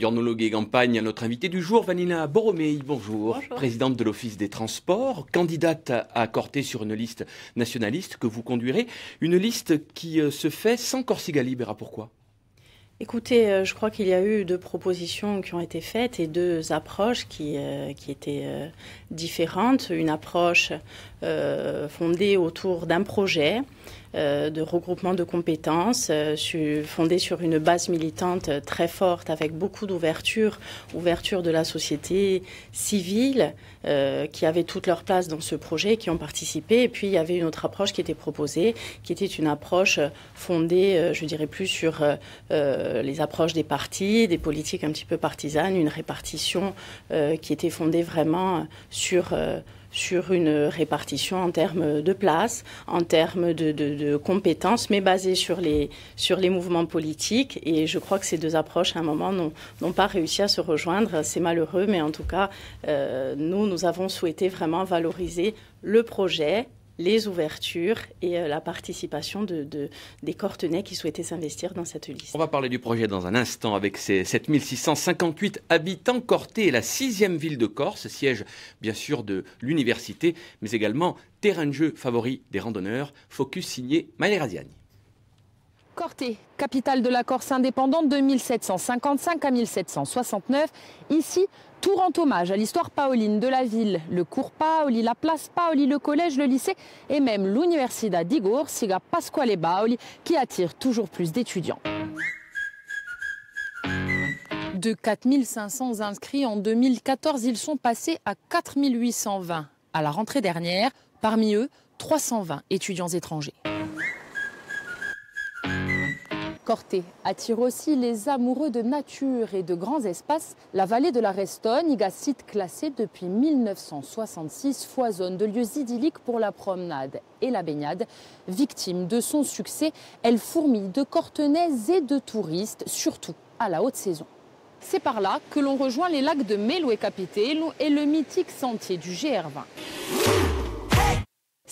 Diornologue et Campagne, à notre invité du jour, Vanina Boromei. Bonjour. Présidente de l'Office des Transports, candidate à Corté sur une liste nationaliste que vous conduirez. Une liste qui euh, se fait sans Corsica Libera. Pourquoi Écoutez, euh, je crois qu'il y a eu deux propositions qui ont été faites et deux approches qui, euh, étaient différentes. Une approche fondée autour d'un projet euh, de regroupement de compétences euh, fondée sur une base militante très forte avec beaucoup d'ouverture, ouverture de la société civile euh, qui avait toute leur place dans ce projet, qui ont participé. Et puis il y avait une autre approche qui était proposée, qui était une approche fondée, je dirais plus sur les approches des partis, des politiques un petit peu partisanes, une répartition qui était fondée vraiment sur sur une répartition en termes de place, en termes de, compétences, mais basée sur les, sur les mouvements politiques. Et je crois que ces deux approches, à un moment, n'ont pas réussi à se rejoindre. C'est malheureux, mais en tout cas, euh, nous, nous avons souhaité vraiment valoriser le projet, les ouvertures et euh, la participation des Cortenais qui souhaitaient s'investir dans cette liste. On va parler du projet dans un instant avec ses 7658 habitants. Corté est la sixième ville de Corse, siège bien sûr de l'université, mais également terrain de jeu favori des randonneurs. Focus signé Maëlle Corté, capitale de la Corse indépendante de 1755 à 1769. Ici, tout rend hommage à l'histoire paoline de la ville. Le cours Paoli, la place Paoli, le collège, le lycée et même l'Universidad d'Igor, Siga Pasquale Baoli, qui attire toujours plus d'étudiants. De 4500 inscrits en 2014, ils sont passés à 4820 à la rentrée dernière, parmi eux 320 étudiants étrangers attire aussi les amoureux de nature et de grands espaces. La vallée de la Restone, site classé depuis 1966, foisonne de lieux idylliques pour la promenade et la baignade. Victime de son succès, elle fourmille de Cortenais et de touristes, surtout à la haute saison. C'est par là que l'on rejoint les lacs de Mélo et Capitello et le mythique sentier du GR20.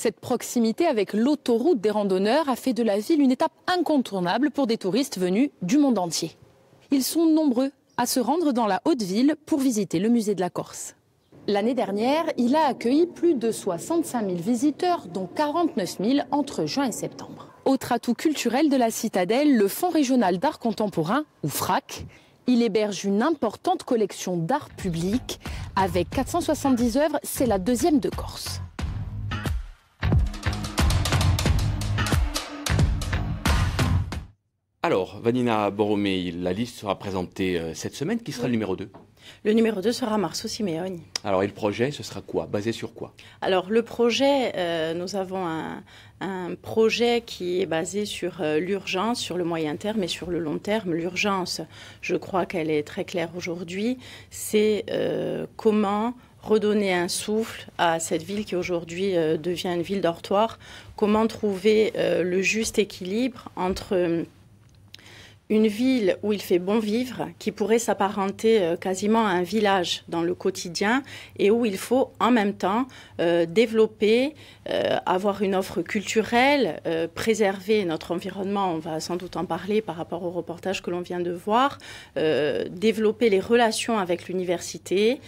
Cette proximité avec l'autoroute des randonneurs a fait de la ville une étape incontournable pour des touristes venus du monde entier. Ils sont nombreux à se rendre dans la haute ville pour visiter le musée de la Corse. L'année dernière, il a accueilli plus de 65 000 visiteurs, dont 49 000 entre juin et septembre. Autre atout culturel de la citadelle, le Fonds régional d'art contemporain, ou FRAC. Il héberge une importante collection d'art public. Avec 470 œuvres, c'est la deuxième de Corse. Alors, Vanina Boromé, la liste sera présentée euh, cette semaine. Qui sera le numéro 2 le numéro 2 sera Marceau Simeone. Alors, et le projet, ce sera quoi Basé sur quoi Alors, le projet, euh, nous avons un, projet qui est basé sur euh, l'urgence, sur le moyen terme et sur le long terme. L'urgence, je crois qu'elle est très claire aujourd'hui, c'est comment redonner un souffle à cette ville qui aujourd'hui devient une ville dortoir, comment trouver le juste équilibre entre une ville où il fait bon vivre, qui pourrait s'apparenter euh, quasiment à un village dans le quotidien et où il faut en même temps euh, développer, euh, avoir une offre culturelle, préserver notre environnement, on va sans doute en parler par rapport au reportage que l'on vient de voir, développer les relations avec l'université.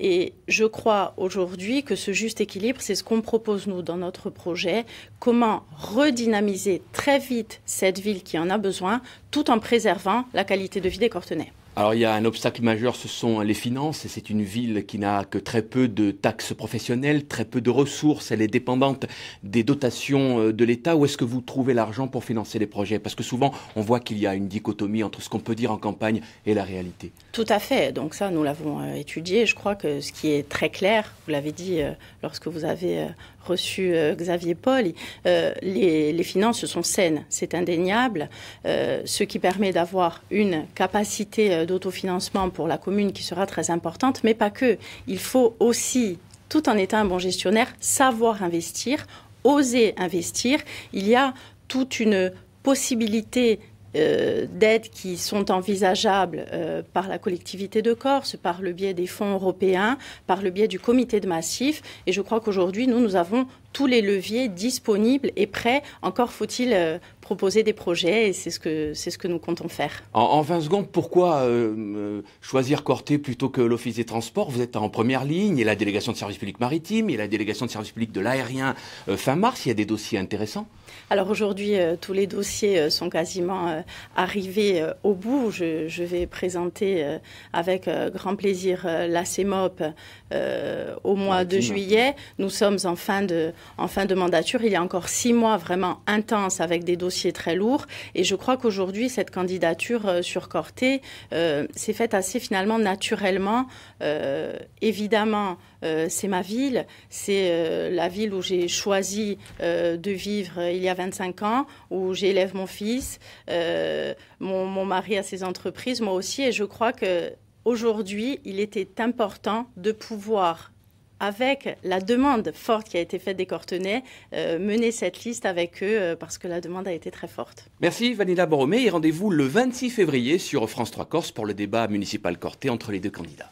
Et je crois aujourd'hui que ce juste équilibre, c'est ce qu'on propose nous dans notre projet, comment redynamiser très vite cette ville qui en a besoin tout en préservant la qualité de vie des Cortenais. Alors il y a un obstacle majeur, ce sont les finances. C'est une ville qui n'a que très peu de taxes professionnelles, très peu de ressources. Elle est dépendante des dotations euh, de l'État. Où est-ce que vous trouvez l'argent pour financer les projets Parce que souvent, on voit qu'il y a une dichotomie entre ce qu'on peut dire en campagne et la réalité. Tout à fait. Donc ça, nous l'avons euh, étudié. Je crois que ce qui est très clair, vous l'avez dit euh, lorsque vous avez reçu Xavier Paul, les, les, finances sont saines, c'est indéniable, ce qui permet d'avoir une capacité d'autofinancement pour la commune qui sera très importante, mais pas que. Il faut aussi, tout en étant un bon gestionnaire, savoir investir, oser investir. Il y a toute une possibilité euh, d'aides qui sont envisageables euh, par la collectivité de Corse, par le biais des fonds européens, par le biais du comité de massif. Et je crois qu'aujourd'hui, nous, nous avons tous les leviers disponibles et prêts. Encore faut-il euh, proposer des projets et c'est ce que c'est ce que nous comptons faire. En, 20 secondes, pourquoi euh, euh, choisir Corté plutôt que l'Office des Transports Vous êtes en première ligne, il y a la délégation de service public maritime, il y a la délégation de service public de l'aérien fin mars, il y a des dossiers intéressants. Alors aujourd'hui, tous les dossiers sont quasiment arrivés au bout. Je, vais présenter avec grand plaisir la CEMOP au mois de juillet. Nous sommes en fin de, en fin de mandature, il y a encore six mois vraiment intenses avec des dossiers très lourds. Et je crois qu'aujourd'hui, cette candidature euh, sur Corté euh, s'est faite assez finalement naturellement. Euh, évidemment, c'est ma ville, c'est la ville où j'ai choisi de vivre il y a 25 ans, où j'élève mon fils, mon, mari a ses entreprises, moi aussi. Et je crois que aujourd'hui, il était important de pouvoir avec la demande forte qui a été faite des Cortenay, euh, mener cette liste avec eux euh, parce que la demande a été très forte. Merci Vanilla Boromé et rendez-vous le 26 février sur France 3 Corse pour le débat municipal Corté entre les deux candidats.